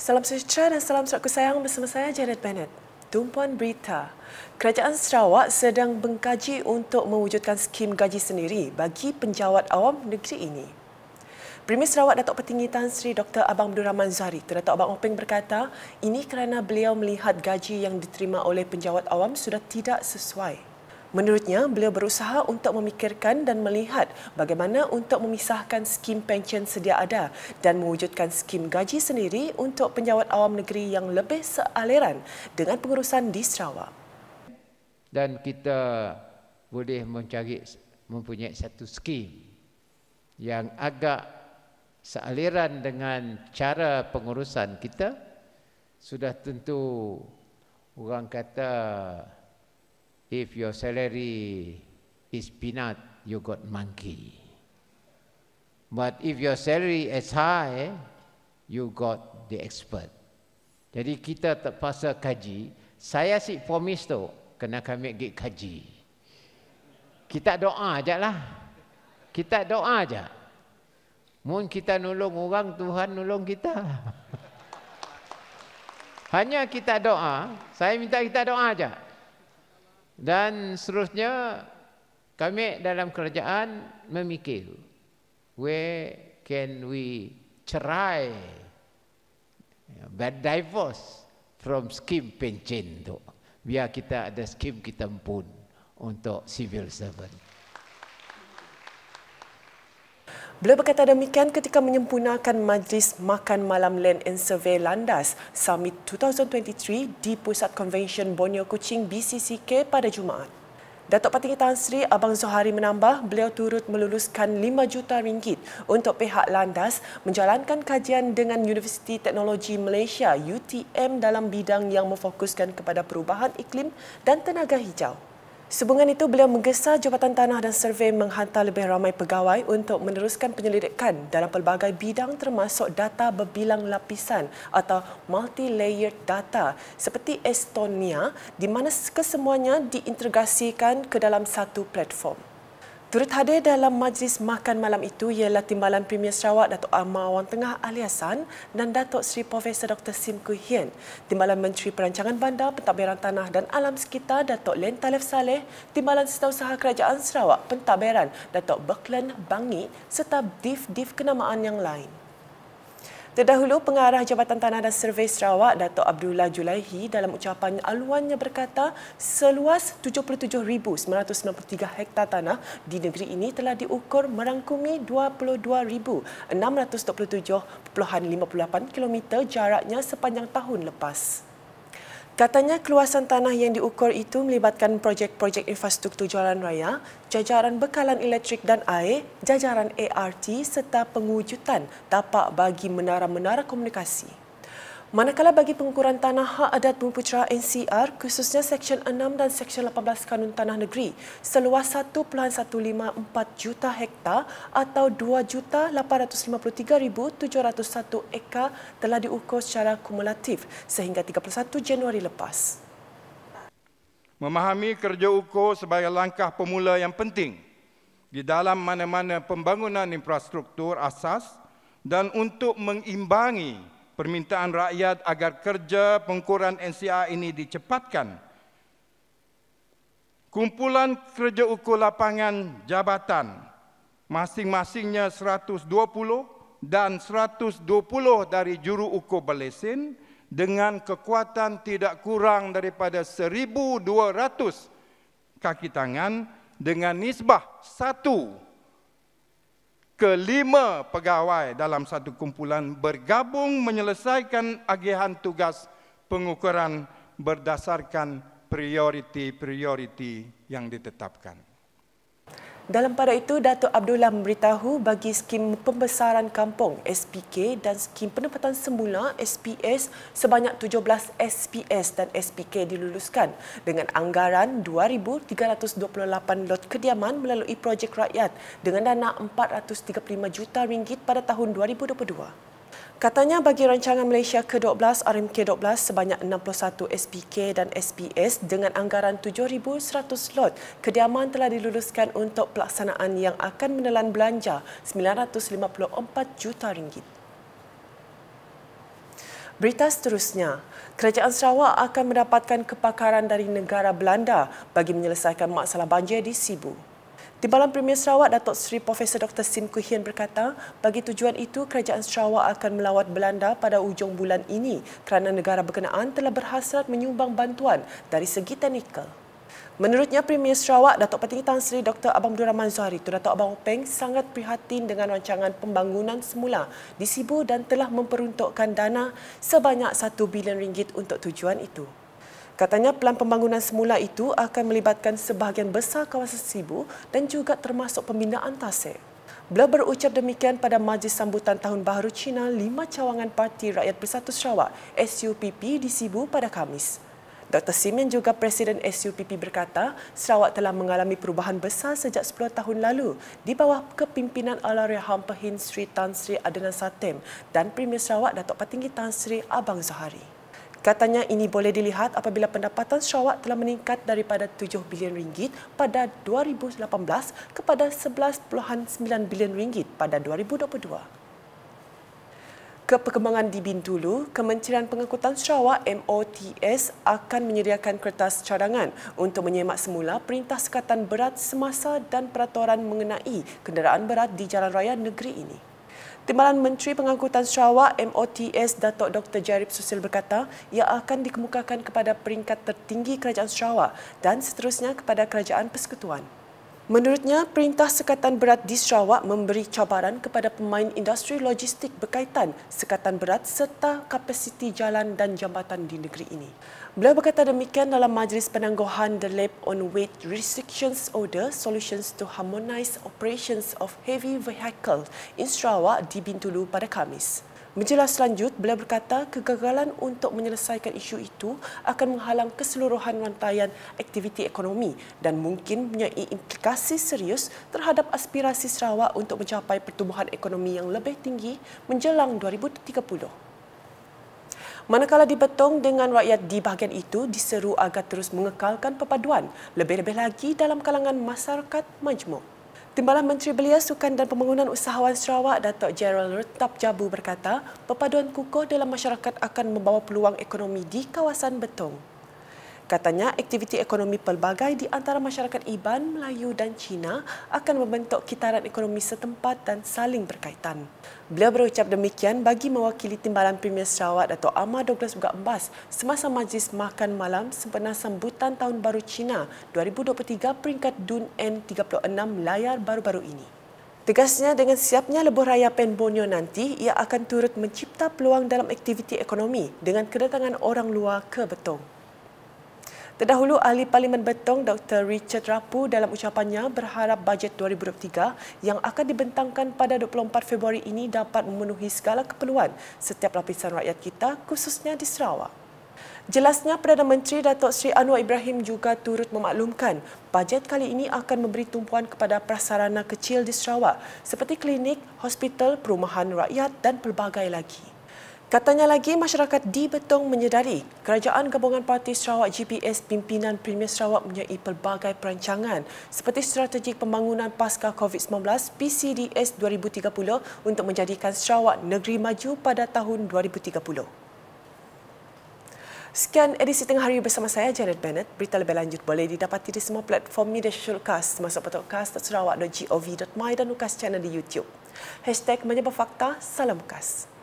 Salam sejahtera dan salam seraku sayang bersama saya Janet Bennett. Tumpuan berita. Kerajaan Sarawak sedang mengkaji untuk mewujudkan skim gaji sendiri bagi penjawat awam negeri ini. Premier Sarawak Datuk Petinggi Tan Sri Dr. Abang Abdul Rahman Zahri Datuk Abang Openg berkata, ini kerana beliau melihat gaji yang diterima oleh penjawat awam sudah tidak sesuai. Menurutnya, beliau berusaha untuk memikirkan dan melihat bagaimana untuk memisahkan skim pension sedia ada dan mewujudkan skim gaji sendiri untuk penjawat awam negeri yang lebih sealiran dengan pengurusan di Sarawak. Dan kita boleh mencari mempunyai satu skim yang agak sealiran dengan cara pengurusan kita sudah tentu orang kata if your salary is peanut, you got monkey. But if your salary is high, you got the expert. Jadi kita terpaksa kaji. Saya si promise tu, kena kami pergi kaji. Kita doa aja lah. Kita doa aja. Mungkin kita nolong orang, Tuhan nolong kita. Hanya kita doa. Saya minta kita doa aja. Dan seterusnya kami dalam kerajaan memikir where can we cerai ya, bad divorce from skim pencen tu biar kita ada skim kita pun untuk civil servant. Beliau berkata demikian ketika menyempurnakan Majlis Makan Malam Land and Survey Landas Summit 2023 di Pusat Convention Borneo Kuching BCCK pada Jumaat. Datuk Patingi Tan Sri Abang Zohari menambah beliau turut meluluskan RM5 juta ringgit untuk pihak landas menjalankan kajian dengan Universiti Teknologi Malaysia UTM dalam bidang yang memfokuskan kepada perubahan iklim dan tenaga hijau. Sehubungan itu, beliau menggesa Jabatan Tanah dan Survei menghantar lebih ramai pegawai untuk meneruskan penyelidikan dalam pelbagai bidang termasuk data berbilang lapisan atau multi-layered data seperti Estonia di mana kesemuanya diintegrasikan ke dalam satu platform. Turut hadir dalam majlis makan malam itu ialah Timbalan Premier Sarawak Datuk Amar Wang Tengah aliasan dan Datuk Seri Profesor Dr. Sim Kui Hien. Timbalan Menteri Perancangan Bandar, Pentadbiran Tanah dan Alam Sekitar Datuk Len Talif Saleh, Timbalan Setiausaha Kerajaan Sarawak, Pentadbiran Datuk Berklan Bangi serta div-div kenamaan yang lain. Terdahulu, pengarah Jabatan Tanah dan Survei Sarawak, Dato' Abdullah Julaihi dalam ucapan aluannya berkata seluas 77,993 hektar tanah di negeri ini telah diukur merangkumi 22,627.58 km jaraknya sepanjang tahun lepas. Katanya keluasan tanah yang diukur itu melibatkan projek-projek infrastruktur jalan raya, jajaran bekalan elektrik dan air, jajaran ART serta pengwujudan tapak bagi menara-menara komunikasi. Manakala bagi pengukuran tanah hak adat Bumi Putera NCR khususnya Seksyen 6 dan Seksyen 18 Kanun Tanah Negeri seluas 1.154 juta hektar atau 2 juta 853,701 ekar telah diukur secara kumulatif sehingga 31 Januari lepas. Memahami kerja ukur sebagai langkah pemula yang penting di dalam mana-mana pembangunan infrastruktur asas dan untuk mengimbangi permintaan rakyat agar kerja pengukuran NCA ini dicepatkan. Kumpulan kerja ukur lapangan jabatan masing-masingnya 120 dan 120 dari juru ukur berlesen dengan kekuatan tidak kurang daripada 1,200 kaki tangan dengan nisbah kelima pegawai dalam satu kumpulan bergabung menyelesaikan agihan tugas pengukuran berdasarkan prioriti-prioriti yang ditetapkan. Dalam pada itu, Datuk Abdullah memberitahu bagi skim pembesaran kampung SPK dan skim penempatan semula SPS sebanyak 17 SPS dan SPK diluluskan dengan anggaran 2,328 lot kediaman melalui projek rakyat dengan dana 435 juta ringgit pada tahun 2022. Katanya bagi rancangan Malaysia ke-12 RMK-12 sebanyak 61 SPK dan SPS dengan anggaran 7,100 lot, kediaman telah diluluskan untuk pelaksanaan yang akan menelan belanja 954 juta ringgit. Berita seterusnya, Kerajaan Sarawak akan mendapatkan kepakaran dari negara Belanda bagi menyelesaikan masalah banjir di Sibu. Timbalan Premier Sarawak Datuk Seri Profesor Dr. Sim Kuhian berkata, bagi tujuan itu kerajaan Sarawak akan melawat Belanda pada ujung bulan ini kerana negara berkenaan telah berhasrat menyumbang bantuan dari segi teknikal. Menurutnya Premier Sarawak Datuk Petinggi Tan Sri Dr. Abang Duraman Zuhari Tun Datuk Abang Openg sangat prihatin dengan rancangan pembangunan semula di Sibu dan telah memperuntukkan dana sebanyak 1 bilion ringgit untuk tujuan itu. Katanya pelan pembangunan semula itu akan melibatkan sebahagian besar kawasan Sibu dan juga termasuk pembinaan tasik. Beliau berucap demikian pada majlis sambutan Tahun Baharu Cina lima cawangan Parti Rakyat Bersatu Sarawak SUPP di Sibu pada Kamis. Dr. Sim yang juga Presiden SUPP berkata, Sarawak telah mengalami perubahan besar sejak 10 tahun lalu di bawah kepimpinan Alarihan Pahin Sri Tan Sri Adnan Satem dan Premier Sarawak Datuk Patinggi Tan Sri Abang Zahari. Katanya ini boleh dilihat apabila pendapatan Sarawak telah meningkat daripada 7 bilion ringgit pada 2018 kepada 11.9 bilion ringgit pada 2022. Keperkembangan di Bintulu, Kementerian Pengangkutan Sarawak MOTS akan menyediakan kertas cadangan untuk menyemak semula Perintah Sekatan Berat Semasa dan Peraturan mengenai kenderaan berat di Jalan Raya Negeri ini. Timbalan Menteri Pengangkutan Sarawak MOTS Datuk Dr. Jarib Susil berkata ia akan dikemukakan kepada peringkat tertinggi Kerajaan Sarawak dan seterusnya kepada Kerajaan Persekutuan. Menurutnya, Perintah Sekatan Berat di Sarawak memberi cabaran kepada pemain industri logistik berkaitan sekatan berat serta kapasiti jalan dan jambatan di negeri ini. Beliau berkata demikian dalam majlis penangguhan The Lab on Weight Restrictions Order Solutions to Harmonize Operations of Heavy Vehicles in Sarawak di Bintulu pada Khamis. Menjelas lanjut, beliau berkata kegagalan untuk menyelesaikan isu itu akan menghalang keseluruhan rantaian aktiviti ekonomi dan mungkin menyai implikasi serius terhadap aspirasi Sarawak untuk mencapai pertumbuhan ekonomi yang lebih tinggi menjelang 2030. Manakala di betong dengan rakyat di bahagian itu diseru agar terus mengekalkan perpaduan lebih-lebih lagi dalam kalangan masyarakat majmuk. Timbalan Menteri Belia Sukan dan Pembangunan Usahawan Sarawak, Datuk Gerald Retap Jabu berkata, perpaduan kukuh dalam masyarakat akan membawa peluang ekonomi di kawasan Betong. Katanya, aktiviti ekonomi pelbagai di antara masyarakat Iban, Melayu dan Cina akan membentuk kitaran ekonomi setempat dan saling berkaitan. Beliau berucap demikian bagi mewakili Timbalan Premier Sarawak Dato' Ahmad Douglas Bukat Embas semasa majlis makan malam sempena sambutan Tahun Baru Cina 2023 peringkat DUN N36 layar baru-baru ini. Tegasnya dengan siapnya lebuh raya Pen nanti, ia akan turut mencipta peluang dalam aktiviti ekonomi dengan kedatangan orang luar ke Betong. Terdahulu, Ahli Parlimen Betong Dr. Richard Rapu dalam ucapannya berharap bajet 2023 yang akan dibentangkan pada 24 Februari ini dapat memenuhi segala keperluan setiap lapisan rakyat kita khususnya di Sarawak. Jelasnya, Perdana Menteri Datuk Seri Anwar Ibrahim juga turut memaklumkan bajet kali ini akan memberi tumpuan kepada prasarana kecil di Sarawak seperti klinik, hospital, perumahan rakyat dan pelbagai lagi. Katanya lagi, masyarakat di Betong menyedari Kerajaan Gabungan Parti Sarawak GPS pimpinan Premier Sarawak mempunyai pelbagai perancangan seperti Strategik Pembangunan Pasca COVID-19 PCDS 2030 untuk menjadikan Sarawak negeri maju pada tahun 2030. Sekian edisi tengah hari bersama saya, Janet Bennett. Berita lebih lanjut boleh didapati di semua platform media sosialcast termasuk podcast.sarawak.gov.my dan UKAS channel di YouTube. Hashtag Menyebab Fakta, Salam UKAS.